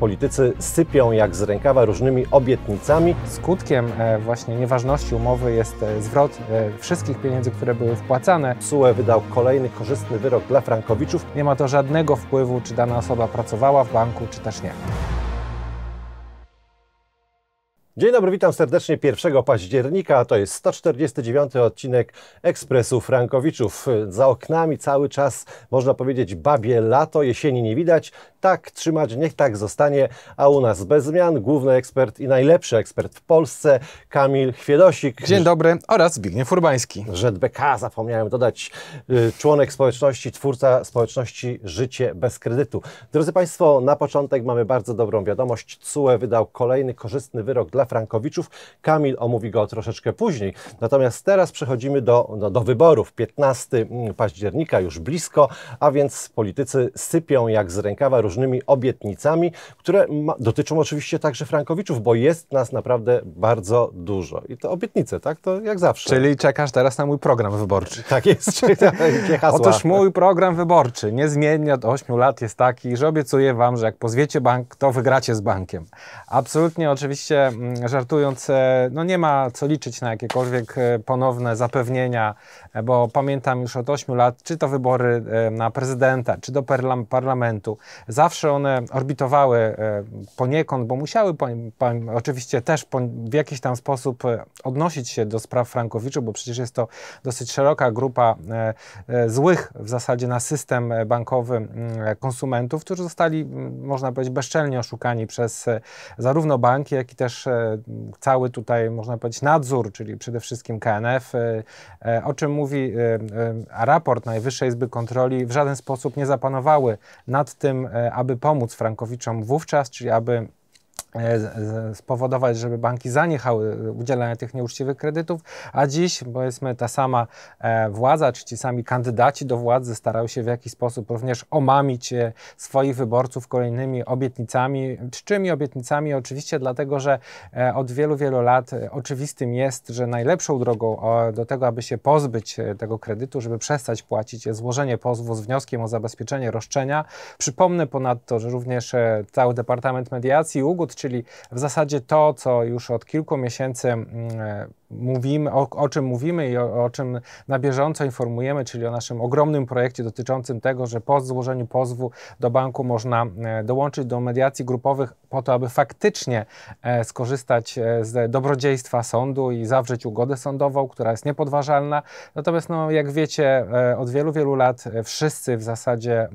politycy sypią jak z rękawa różnymi obietnicami. Skutkiem e, właśnie nieważności umowy jest e, zwrot e, wszystkich pieniędzy, które były wpłacane. SUE wydał kolejny korzystny wyrok dla frankowiczów. Nie ma to żadnego wpływu, czy dana osoba pracowała w banku, czy też nie. Dzień dobry, witam serdecznie 1 października, to jest 149 odcinek Ekspresu Frankowiczów. Za oknami cały czas, można powiedzieć, babie lato, jesieni nie widać. Tak trzymać, niech tak zostanie, a u nas bez zmian główny ekspert i najlepszy ekspert w Polsce, Kamil Chwiedosik. Dzień dobry oraz Zbigniew Urbański. ZBK, zapomniałem dodać, y, członek społeczności, twórca społeczności Życie bez kredytu. Drodzy Państwo, na początek mamy bardzo dobrą wiadomość. CUE wydał kolejny korzystny wyrok dla dla Frankowiczów. Kamil omówi go troszeczkę później. Natomiast teraz przechodzimy do, no, do wyborów. 15 mm, października już blisko, a więc politycy sypią jak z rękawa różnymi obietnicami, które ma, dotyczą oczywiście także Frankowiczów, bo jest nas naprawdę bardzo dużo. I to obietnice, tak? To jak zawsze. Czyli czekasz teraz na mój program wyborczy. Tak jest. Takie hasła. Otóż mój program wyborczy niezmiennie od 8 lat jest taki, że obiecuję Wam, że jak pozwiecie bank, to wygracie z bankiem. Absolutnie oczywiście mm, żartując, e, no nie ma co liczyć na jakiekolwiek e, ponowne zapewnienia, e, bo pamiętam już od 8 lat, czy to wybory na prezydenta, czy do parlamentu, zawsze one orbitowały poniekąd, bo musiały po, po, oczywiście też po, w jakiś tam sposób odnosić się do spraw Frankowiczu, bo przecież jest to dosyć szeroka grupa złych w zasadzie na system bankowy konsumentów, którzy zostali, można powiedzieć, bezczelnie oszukani przez zarówno banki, jak i też cały tutaj, można powiedzieć, nadzór, czyli przede wszystkim KNF, y, y, o czym mówi y, raport Najwyższej Izby Kontroli, w żaden sposób nie zapanowały nad tym, aby pomóc Frankowiczom wówczas, czyli aby E, spowodować, żeby banki zaniechały e, udzielania tych nieuczciwych kredytów, a dziś powiedzmy ta sama e, władza, czy ci sami kandydaci do władzy starają się w jakiś sposób również omamić swoich wyborców kolejnymi obietnicami, czczymi obietnicami oczywiście dlatego, że od wielu, wielu lat oczywistym jest, że najlepszą drogą do tego, aby się pozbyć tego kredytu, żeby przestać płacić jest złożenie pozwu z wnioskiem o zabezpieczenie roszczenia. Przypomnę ponadto, że również cały Departament Mediacji i Ugód czyli w zasadzie to, co już od kilku miesięcy mm, e, mówimy, o, o, czym mówimy i o, o, czym na bieżąco informujemy, czyli o naszym ogromnym projekcie dotyczącym tego, że po złożeniu pozwu do banku można e, dołączyć do mediacji grupowych po to, aby faktycznie e, skorzystać e, z dobrodziejstwa sądu i zawrzeć ugodę sądową, która jest niepodważalna. Natomiast, no, jak wiecie, od wielu, wielu lat wszyscy w zasadzie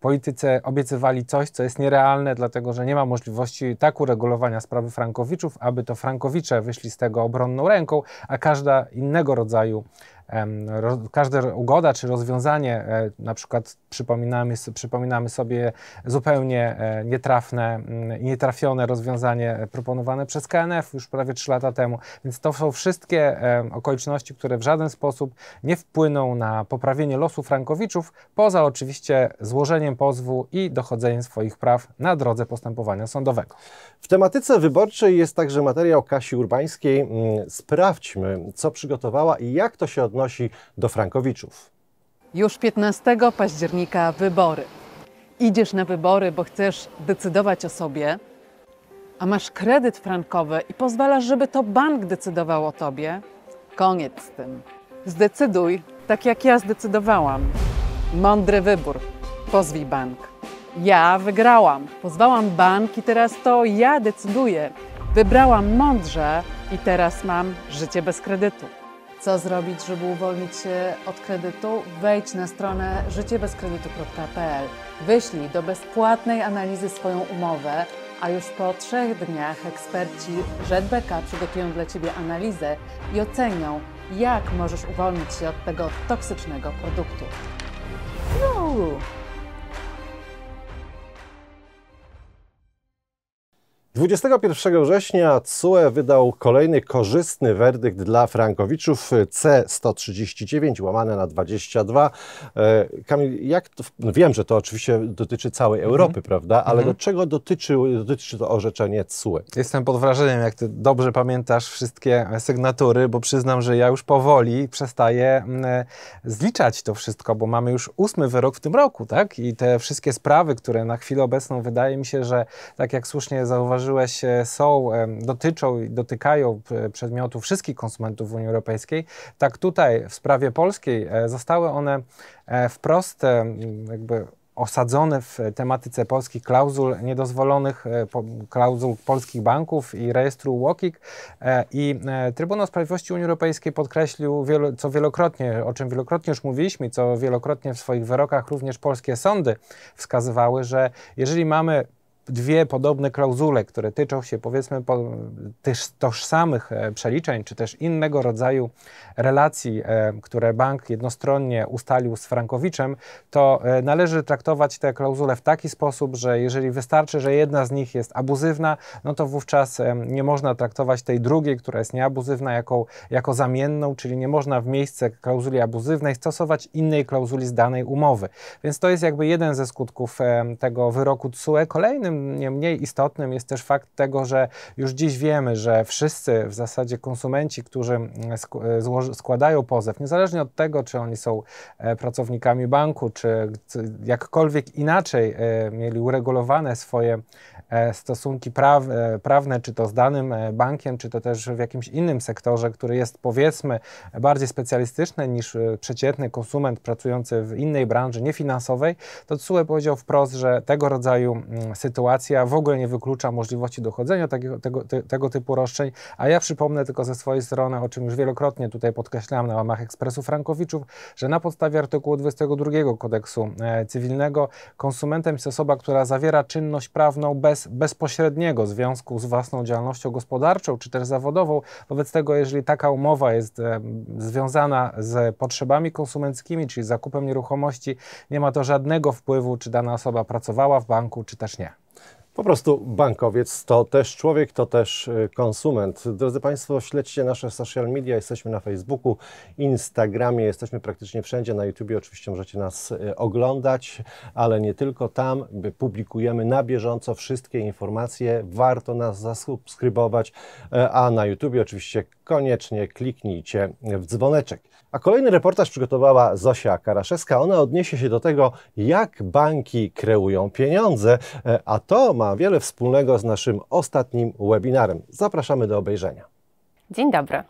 politycy obiecywali coś, co jest nierealne, dlatego że nie ma możliwości tak uregulowania sprawy frankowiczów, aby to frankowicze wyszli z tego obronną ręką, ręką, a każda innego rodzaju każda ugoda czy rozwiązanie, e, na przykład przypominamy, przypominamy sobie zupełnie e, nietrafne, mm, nietrafione rozwiązanie e, proponowane przez KNF już prawie 3 lata temu. Więc to są wszystkie okoliczności, które w żaden sposób nie wpłyną na poprawienie losu Frankowiczów, poza oczywiście złożeniem pozwu i dochodzeniem swoich praw na drodze postępowania sądowego. W tematyce wyborczej jest także materiał Kasi Urbańskiej. Mm, sprawdźmy, co przygotowała i jak to się odnosi odnosi do Frankowiczów. Już 15 października wybory. Idziesz na wybory, bo chcesz decydować o sobie, a masz kredyt frankowy i pozwalasz, żeby to bank decydował o tobie. Koniec z tym. Zdecyduj tak, jak ja zdecydowałam. Mądry wybór. Pozwij bank. Ja wygrałam. Pozwałam bank i teraz to ja decyduję. Wybrałam mądrze i teraz mam życie bez kredytu. Co zrobić, żeby uwolnić się od kredytu? Wejdź na stronę życiebezkredytu.pl. Wyślij do bezpłatnej analizy swoją umowę, a już po trzech dniach eksperci ZBK przygotują dla Ciebie analizę i ocenią, jak możesz uwolnić się od tego toksycznego produktu. No. 21 września CUE wydał kolejny korzystny werdykt dla frankowiczów C139 łamane na 22. E, Kamil, jak to, no wiem, że to oczywiście dotyczy całej mhm. Europy, prawda? Ale mm do mhm. czego dotyczy, dotyczy to orzeczenie CUE? Jestem pod wrażeniem, jak ty dobrze pamiętasz wszystkie sygnatury, bo przyznam, że ja już powoli przestaję mm, e, zliczać to wszystko, bo mamy już ósmy wyrok w tym roku, tak? I te wszystkie sprawy, które na chwilę obecną wydaje mi się, że tak jak słusznie zauważyłeś, są, dotyczą i dotykają e, przedmiotu wszystkich konsumentów w Unii Europejskiej, tak tutaj w sprawie polskiej e, zostały one e, wprost jakby osadzone w tematyce polskich klauzul niedozwolonych, klauzul polskich banków i rejestru UOKiK. I Trybunał Sprawiedliwości Unii Europejskiej podkreślił, wielo, co wielokrotnie, o czym wielokrotnie już mówiliśmy, co wielokrotnie w swoich wyrokach również polskie sądy wskazywały, że jeżeli mamy dwie podobne klauzule, które tyczą się powiedzmy po, tyż, tożsamych e, przeliczeń, czy też innego rodzaju relacji, e, które bank jednostronnie ustalił z Frankowiczem, to e, należy traktować te klauzule w taki sposób, że jeżeli wystarczy, że jedna z nich jest abuzywna, no to wówczas nie można traktować tej drugiej, która jest nieabuzywna, jako, jako zamienną, czyli nie można w miejsce klauzuli abuzywnej stosować innej klauzuli z danej umowy. Więc to jest jakby jeden ze skutków tego wyroku TSUE. Kolejnym nie mniej istotnym jest też fakt tego, że już dziś wiemy, że wszyscy w zasadzie konsumenci, którzy mm, e, składają pozew, niezależnie od tego, czy oni są e, pracownikami banku, czy jakkolwiek inaczej e, mieli uregulowane swoje stosunki prawne, czy to z danym bankiem, czy to też w jakimś innym sektorze, który jest powiedzmy bardziej specjalistyczny niż przeciętny konsument pracujący w innej branży niefinansowej, to TSUE powiedział wprost, że tego rodzaju mm, sytuacje, sytuacja w ogóle nie wyklucza możliwości dochodzenia takiego, tego, tego typu roszczeń, a ja przypomnę tylko ze swojej strony, o czym już wielokrotnie tutaj podkreślałem na łamach ekspresu Frankowiczów, że na podstawie artykułu 22 kodeksu e, cywilnego konsumentem jest osoba, która zawiera czynność prawną bez bezpośredniego związku z własną działalnością gospodarczą czy też zawodową. Wobec tego, jeżeli taka umowa jest związana z potrzebami konsumenckimi, czyli zakupem nieruchomości, nie ma to żadnego wpływu, czy dana osoba pracowała w banku, czy też nie. Po prostu bankowiec to też człowiek, to też e, konsument. Drodzy Państwo, śledźcie nasze social media. Jesteśmy na Facebooku, Instagramie, jesteśmy praktycznie wszędzie. Na YouTubie oczywiście możecie nas e, oglądać, ale nie tylko tam. Publikujemy na bieżąco wszystkie informacje. Warto nas zasubskrybować, e, a na YouTubie oczywiście koniecznie kliknijcie w dzwoneczek. A kolejny reportaż przygotowała Zosia Karaszewska. Ona odniesie się do tego, jak banki kreują pieniądze, e, a to ma wiele wspólnego z naszym ostatnim webinarem. Zapraszamy do obejrzenia. Dzień dobry.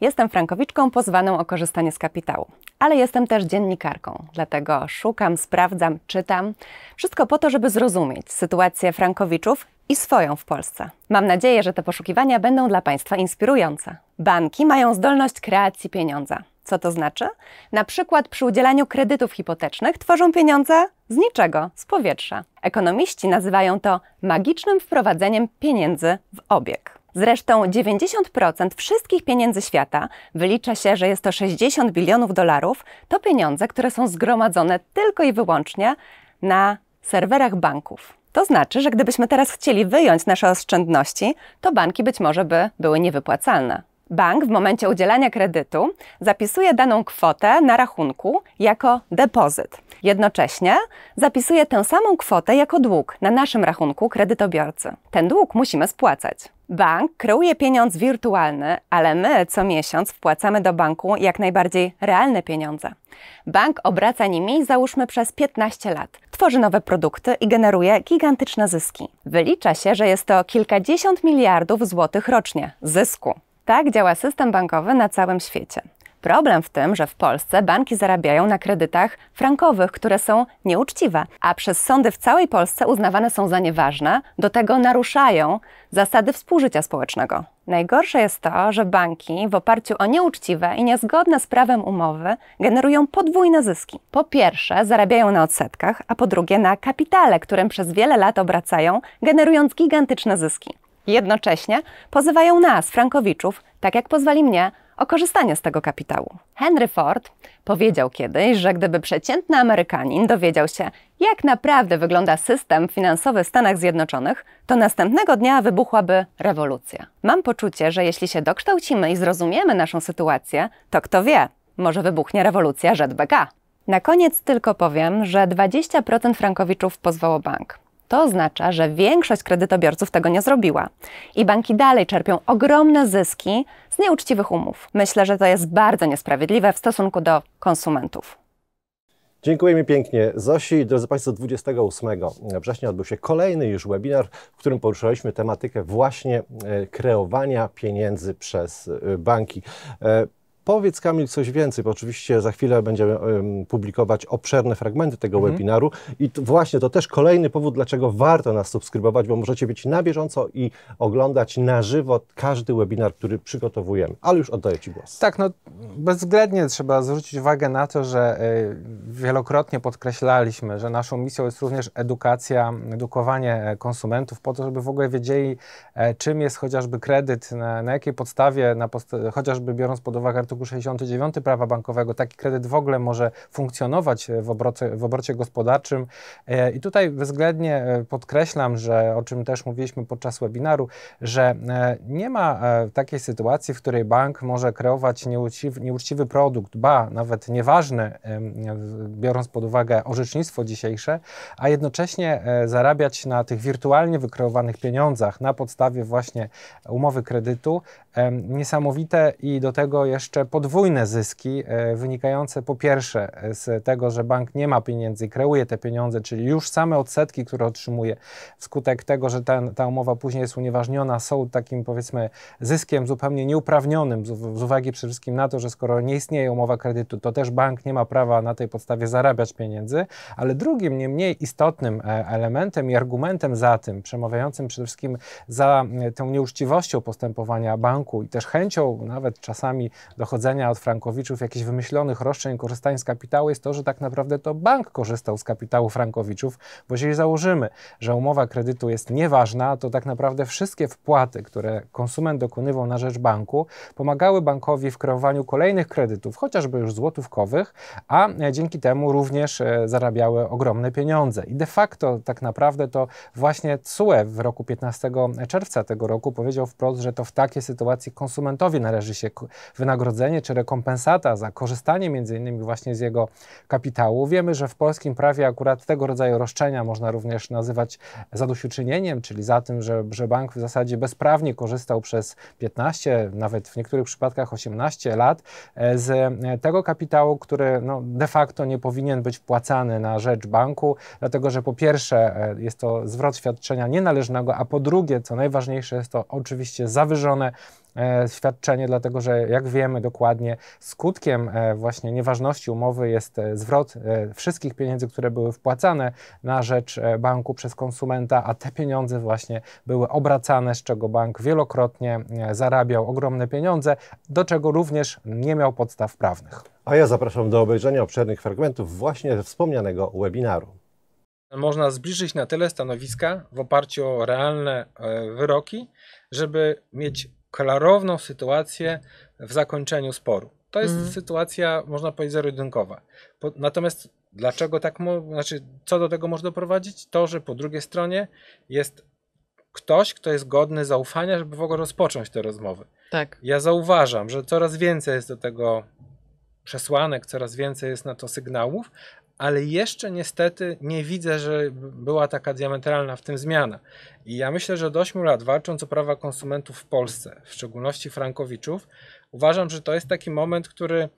Jestem frankowiczką pozwaną o korzystanie z kapitału, ale jestem też dziennikarką, dlatego szukam, sprawdzam, czytam. Wszystko po to, żeby zrozumieć sytuację frankowiczów i swoją w Polsce. Mam nadzieję, że te poszukiwania będą dla Państwa inspirujące. Banki mają zdolność kreacji pieniądza. Co to znaczy? Na przykład przy udzielaniu kredytów hipotecznych tworzą pieniądze z niczego, z powietrza. Ekonomiści nazywają to magicznym wprowadzeniem pieniędzy w obieg. Zresztą 90% wszystkich pieniędzy świata, wylicza się, że jest to 60 bilionów dolarów, to pieniądze, które są zgromadzone tylko i wyłącznie na serwerach banków. To znaczy, że gdybyśmy teraz chcieli wyjąć nasze oszczędności, to banki być może by były niewypłacalne. Bank w momencie udzielania kredytu zapisuje daną kwotę na rachunku jako depozyt. Jednocześnie zapisuje tę samą kwotę jako dług na naszym rachunku kredytobiorcy. Ten dług musimy spłacać. Bank kreuje pieniądz wirtualny, ale my co miesiąc wpłacamy do banku jak najbardziej realne pieniądze. Bank obraca nimi załóżmy przez 15 lat, tworzy nowe produkty i generuje gigantyczne zyski. Wylicza się, że jest to kilkadziesiąt miliardów złotych rocznie zysku. Tak działa system bankowy na całym świecie. Problem w tym, że w Polsce banki zarabiają na kredytach frankowych, które są nieuczciwe, a przez sądy w całej Polsce uznawane są za nieważne, do tego naruszają zasady współżycia społecznego. Najgorsze jest to, że banki w oparciu o nieuczciwe i niezgodne z prawem umowy generują podwójne zyski. Po pierwsze, zarabiają na odsetkach, a po drugie na kapitale, którym przez wiele lat obracają, generując gigantyczne zyski. Jednocześnie pozywają nas, Frankowiczów, tak jak pozwali mnie, o korzystanie z tego kapitału. Henry Ford powiedział kiedyś, że gdyby przeciętny Amerykanin dowiedział się, jak naprawdę wygląda system finansowy w Stanach Zjednoczonych, to następnego dnia wybuchłaby rewolucja. Mam poczucie, że jeśli się dokształcimy i zrozumiemy naszą sytuację, to kto wie, może wybuchnie rewolucja ZBK. Na koniec tylko powiem, że 20% frankowiczów pozwało bank. To oznacza, że większość kredytobiorców tego nie zrobiła i banki dalej czerpią ogromne zyski z nieuczciwych umów. Myślę, że to jest bardzo niesprawiedliwe w stosunku do konsumentów. Dziękujemy pięknie Zosi. Drodzy Państwo, 28 września odbył się kolejny już webinar, w którym poruszaliśmy tematykę właśnie e, kreowania pieniędzy przez e, banki. E, Powiedz Kamil coś więcej, bo oczywiście za chwilę będziemy publikować obszerne fragmenty tego mhm. webinaru i to właśnie to też kolejny powód, dlaczego warto nas subskrybować, bo możecie być na bieżąco i oglądać na żywo każdy webinar, który przygotowujemy. Ale już oddaję Ci głos. Tak, no bezwzględnie trzeba zwrócić uwagę na to, że e, wielokrotnie podkreślaliśmy, że naszą misją jest również edukacja, edukowanie e, konsumentów po to, żeby w ogóle wiedzieli, e, czym jest chociażby kredyt, na, na jakiej podstawie, na chociażby biorąc pod uwagę artykuł artykuł 69 prawa bankowego taki kredyt w ogóle może funkcjonować e, w obrocie, w obrocie gospodarczym. E, I tutaj względnie e, podkreślam, że o czym też mówiliśmy podczas webinaru, że nie ma takiej sytuacji, w której bank może kreować nieuczciwy, nieuczciwy produkt, ba, nawet nieważny, biorąc pod uwagę orzecznictwo dzisiejsze, a jednocześnie zarabiać na tych wirtualnie wykreowanych pieniądzach na podstawie właśnie umowy kredytu niesamowite i do tego jeszcze podwójne zyski e, wynikające po pierwsze e, z tego, że bank nie ma pieniędzy i kreuje te pieniądze, czyli już same odsetki, które otrzymuje wskutek tego, że ten, ta umowa później jest unieważniona, są takim powiedzmy zyskiem zupełnie nieuprawnionym z, z uwagi przede wszystkim na to, że skoro nie istnieje umowa kredytu, to też bank nie ma prawa na tej podstawie zarabiać pieniędzy, ale drugim, nie mniej istotnym e, elementem i argumentem za tym, przemawiającym przede wszystkim za tą nieuczciwością postępowania banku i też chęcią nawet czasami dochodzenia odchodzenia od frankowiczów, jakichś wymyślonych roszczeń, korzystań z kapitału jest to, że tak naprawdę to bank korzystał z kapitału frankowiczów, bo jeśli założymy, że umowa kredytu jest nieważna, to tak naprawdę wszystkie wpłaty, które konsument dokonywał na rzecz banku, pomagały bankowi w kreowaniu kolejnych kredytów, chociażby już złotówkowych, a dzięki temu również e, zarabiały ogromne pieniądze. I de facto tak naprawdę to właśnie CUE w roku 15 czerwca tego roku powiedział wprost, że to w takiej sytuacji konsumentowi należy się wynagrodzenie wynagrodzenie czy rekompensata za korzystanie między innymi właśnie z jego kapitału. Wiemy, że w polskim prawie akurat tego rodzaju roszczenia można również nazywać zadośćuczynieniem, czyli za tym, że, że bank w zasadzie bezprawnie korzystał przez 15, nawet w niektórych przypadkach 18 lat e, z e, tego kapitału, który no, de facto nie powinien być wpłacany na rzecz banku, dlatego że po pierwsze e, jest to zwrot świadczenia nienależnego, a po drugie, co najważniejsze, jest to oczywiście zawyżone E, świadczenie, dlatego że jak wiemy dokładnie, skutkiem e, właśnie nieważności umowy jest e, zwrot wszystkich pieniędzy, które były wpłacane na rzecz banku przez konsumenta, a te pieniądze właśnie były obracane, z czego bank wielokrotnie zarabiał ogromne pieniądze, do czego również nie miał podstaw prawnych. A ja zapraszam do obejrzenia obszernych fragmentów właśnie wspomnianego webinaru. Można zbliżyć na tyle stanowiska w oparciu o realne wyroki, żeby mieć klarowną sytuację w zakończeniu sporu. To jest mm. sytuacja, można powiedzieć, zero Natomiast dlaczego tak, znaczy, co do tego może doprowadzić? To, że po drugiej stronie jest ktoś, kto jest godny zaufania, żeby w ogóle rozpocząć te rozmowy. Tak. Ja zauważam, że coraz więcej jest do tego przesłanek, coraz więcej jest na to sygnałów, ale jeszcze niestety nie widzę, że była taka diametralna w tym zmiana. I ja myślę, że do 8 lat walcząc o prawa konsumentów w Polsce, w szczególności frankowiczów, uważam, że to jest taki moment, który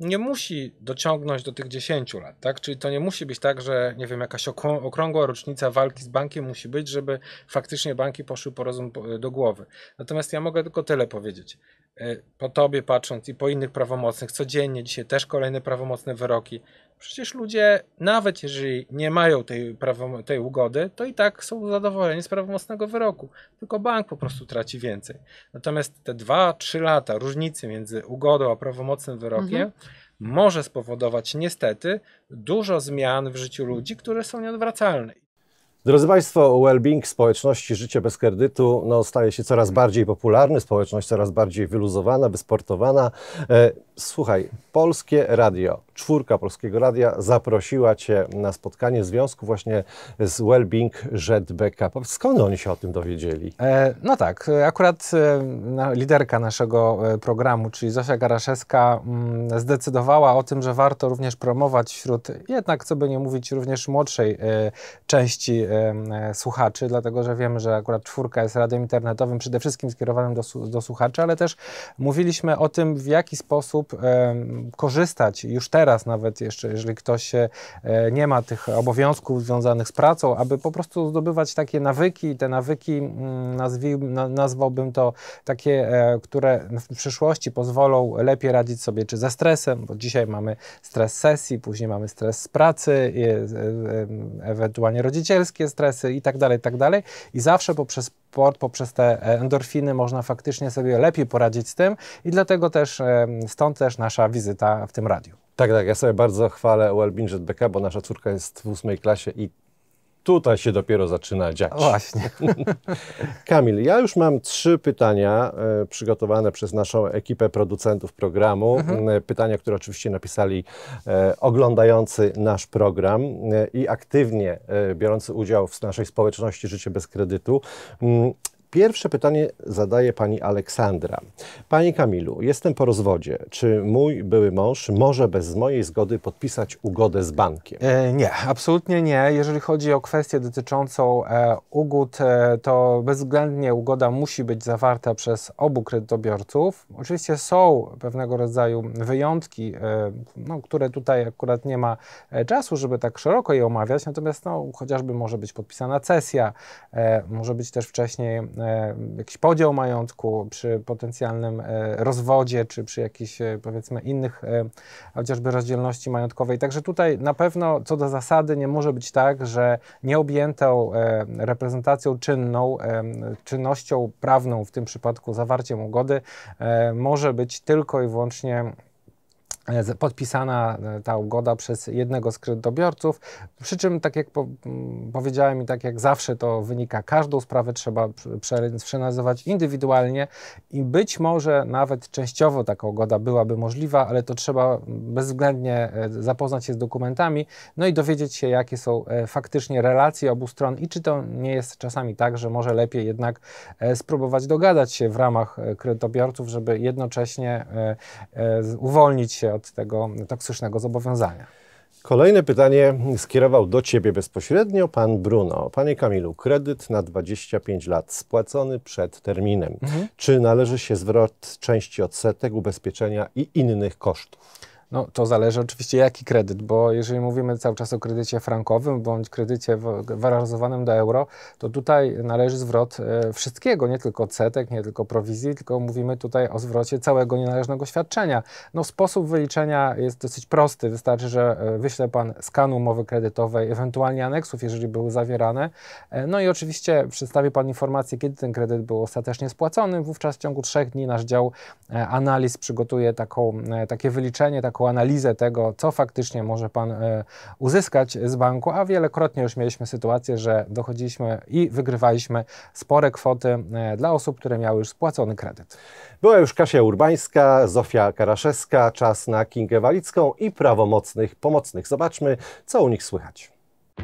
nie musi dociągnąć do tych 10 lat, tak? Czyli to nie musi być tak, że nie wiem, jakaś okrągła rocznica walki z bankiem musi być, żeby faktycznie banki poszły po rozum do głowy. Natomiast ja mogę tylko tyle powiedzieć. E, po tobie patrząc i po innych prawomocnych, codziennie dzisiaj też kolejne prawomocne wyroki, Przecież ludzie, nawet jeżeli nie mają tej, prawo, tej ugody, to i tak są zadowoleni z prawomocnego wyroku. Tylko bank po prostu traci więcej. Natomiast te 2-3 lata różnicy między ugodą a prawomocnym wyrokiem mhm. może spowodować niestety dużo zmian w życiu ludzi, które są nieodwracalne. Drodzy Państwo, well-being społeczności, życie bez kredytu no, staje się coraz bardziej popularny, społeczność coraz bardziej wyluzowana, wysportowana. E, słuchaj, polskie radio czwórka Polskiego Radia zaprosiła Cię na spotkanie w związku właśnie z Wellbeing Redbecka. Skąd oni się o tym dowiedzieli? E, no tak, e, akurat e, liderka naszego e, programu, czyli Zosia Garaszewska m, mm, zdecydowała o tym, że warto również promować wśród, jednak co by nie mówić, również młodszej e, części e, słuchaczy, dlatego że wiemy, że akurat czwórka jest radiem internetowym przede wszystkim skierowanym do, do słuchaczy, ale też mówiliśmy o tym, w jaki sposób korzystać już teraz teraz, nawet jeszcze jeżeli ktoś e, nie ma tych obowiązków związanych z pracą, aby po prostu zdobywać takie nawyki, te nawyki mm, nazwi, nazwałbym to takie, e, które w przyszłości pozwolą lepiej radzić sobie czy ze stresem, bo dzisiaj mamy stres sesji, później mamy stres z pracy, e, ewentualnie rodzicielskie stresy i tak dalej, i tak dalej. I zawsze poprzez sport, poprzez te endorfiny można faktycznie sobie lepiej poradzić z tym i dlatego też stąd też nasza wizyta w tym radiu. Tak, tak. Ja sobie bardzo chwalę ULBIN ZBK, bo nasza córka jest w ósmej klasie i tutaj się dopiero zaczyna dziać. Właśnie. Kamil, ja już mam trzy pytania e, przygotowane przez naszą ekipę producentów programu. Mhm. E, pytania, które oczywiście napisali e, oglądający nasz program i aktywnie biorący udział w naszej społeczności Życie bez kredytu. Mm, Pierwsze pytanie zadaje pani Aleksandra. Pani Kamilu, jestem po rozwodzie. Czy mój były mąż może bez mojej zgody podpisać ugodę z bankiem? E, nie, absolutnie nie. Jeżeli chodzi o kwestię dotyczącą e, ugód, e, to bezwzględnie ugoda musi być zawarta przez obu kredytobiorców. Oczywiście są pewnego rodzaju wyjątki, e, no, które tutaj akurat nie ma e, czasu, żeby tak szeroko je omawiać, natomiast no, chociażby może być podpisana cesja, e, może być też wcześniej E, jakiś podział majątku, przy potencjalnym e, rozwodzie, czy przy jakichś e, powiedzmy innych chociażby rozdzielności majątkowej. Także tutaj na pewno co do zasady nie może być tak, że nieobjętą reprezentacją czynną, czynnością prawną, w tym przypadku zawarciem ugody, może być tylko i wyłącznie E, podpisana e, ta ugoda przez jednego z kredytobiorców. Przy czym, tak jak powiedziałem i tak jak zawsze to wynika, każdą sprawę trzeba przeanalizować indywidualnie i być może nawet częściowo taka ugoda byłaby możliwa, ale to trzeba bezwzględnie e, zapoznać się z dokumentami, no i dowiedzieć się, jakie są faktycznie relacje obu stron i czy to nie jest czasami tak, że może lepiej jednak spróbować dogadać się w ramach kredytobiorców, żeby jednocześnie uwolnić się od tego toksycznego zobowiązania. Kolejne pytanie skierował do Ciebie bezpośrednio pan Bruno. Panie Kamilu, kredyt na 25 lat spłacony przed terminem. Mhm. Czy należy się zwrot części odsetek, ubezpieczenia i innych kosztów? No, to zależy oczywiście jaki kredyt, bo jeżeli mówimy cały czas o kredycie frankowym bądź kredycie wyrazowanym do euro, to tutaj należy zwrot e, wszystkiego, nie tylko odsetek, nie tylko prowizji, tylko mówimy tutaj o zwrocie całego nienależnego świadczenia. No, sposób wyliczenia jest dosyć prosty. Wystarczy, że e, wyśle Pan skan umowy kredytowej, ewentualnie aneksów, jeżeli były zawierane. E, no i oczywiście przedstawi Pan informację, kiedy ten kredyt był ostatecznie spłacony. Wówczas w ciągu trzech dni nasz dział analiz przygotuje taką, takie wyliczenie, taką taką analizę tego, co faktycznie może Pan e, uzyskać z banku, a wielokrotnie już mieliśmy sytuację, że dochodziliśmy i wygrywaliśmy spore kwoty e, dla osób, które miały już spłacony kredyt. Była już Kasia Urbańska, Zofia Karaszewska, czas na Kingę Walicką i prawomocnych pomocnych. Zobaczmy, co u nich słychać.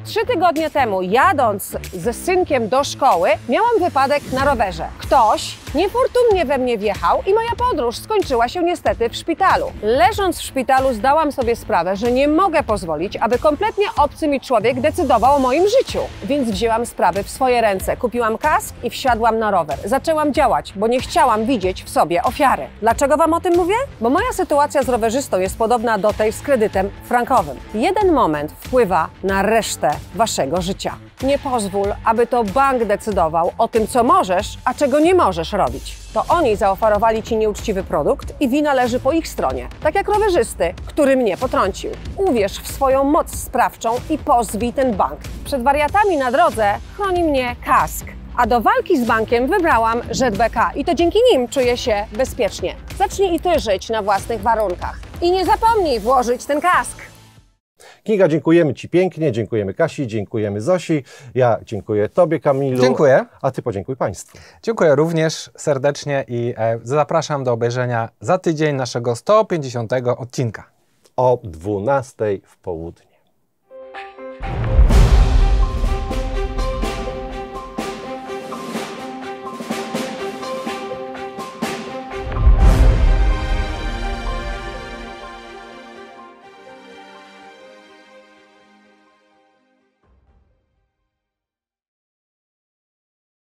Trzy tygodnie temu, jadąc ze synkiem do szkoły, miałam wypadek na rowerze. Ktoś niefortunnie we mnie wjechał i moja podróż skończyła się niestety w szpitalu. Leżąc w szpitalu, zdałam sobie sprawę, że nie mogę pozwolić, aby kompletnie obcy mi człowiek decydował o moim życiu. Więc wzięłam sprawy w swoje ręce, kupiłam kask i wsiadłam na rower. Zaczęłam działać, bo nie chciałam widzieć w sobie ofiary. Dlaczego Wam o tym mówię? Bo moja sytuacja z rowerzystą jest podobna do tej z kredytem frankowym. Jeden moment wpływa na resztę resztę waszego życia. Nie pozwól, aby to bank decydował o tym, co możesz, a czego nie możesz robić. To oni zaoferowali ci nieuczciwy produkt i wina leży po ich stronie, tak jak rowerzysty, który mnie potrącił. Uwierz w swoją moc sprawczą i pozwij ten bank. Przed wariatami na drodze chroni mnie kask a do walki z bankiem wybrałam ZBK i to dzięki nim czuję się bezpiecznie. Zacznij i Ty żyć na własnych warunkach. I nie zapomnij włożyć ten kask. Kiga, dziękujemy Ci pięknie, dziękujemy Kasi, dziękujemy Zosi, ja dziękuję Tobie Kamilu. Dziękuję. A Ty podziękuj Państwu. Dziękuję również serdecznie i e, zapraszam do obejrzenia za tydzień naszego 150 odcinka. O 12 w południe.